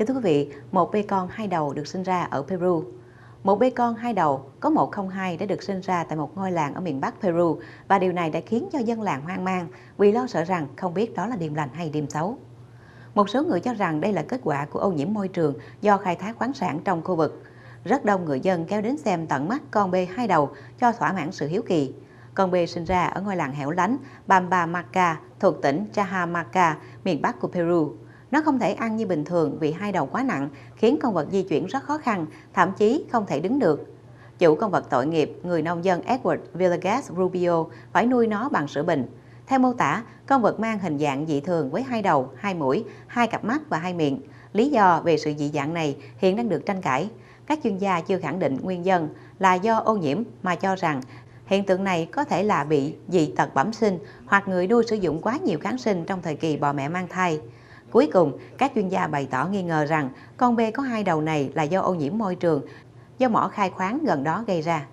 Kính thưa quý vị, một bê con hai đầu được sinh ra ở Peru. Một bê con hai đầu có một không hai đã được sinh ra tại một ngôi làng ở miền Bắc Peru và điều này đã khiến cho dân làng hoang mang vì lo sợ rằng không biết đó là điềm lành hay điềm xấu. Một số người cho rằng đây là kết quả của ô nhiễm môi trường do khai thác khoáng sản trong khu vực. Rất đông người dân kéo đến xem tận mắt con bê hai đầu cho thỏa mãn sự hiếu kỳ. Con bê sinh ra ở ngôi làng hẻo lánh Bamba Maca thuộc tỉnh Chahamaca, miền Bắc của Peru. Nó không thể ăn như bình thường vì hai đầu quá nặng, khiến con vật di chuyển rất khó khăn, thậm chí không thể đứng được. Chủ con vật tội nghiệp, người nông dân Edward Villegas Rubio phải nuôi nó bằng sữa bình. Theo mô tả, con vật mang hình dạng dị thường với hai đầu, hai mũi, hai cặp mắt và hai miệng. Lý do về sự dị dạng này hiện đang được tranh cãi. Các chuyên gia chưa khẳng định nguyên nhân là do ô nhiễm mà cho rằng hiện tượng này có thể là bị dị tật bẩm sinh hoặc người nuôi sử dụng quá nhiều kháng sinh trong thời kỳ bò mẹ mang thai. Cuối cùng, các chuyên gia bày tỏ nghi ngờ rằng con bê có hai đầu này là do ô nhiễm môi trường do mỏ khai khoáng gần đó gây ra.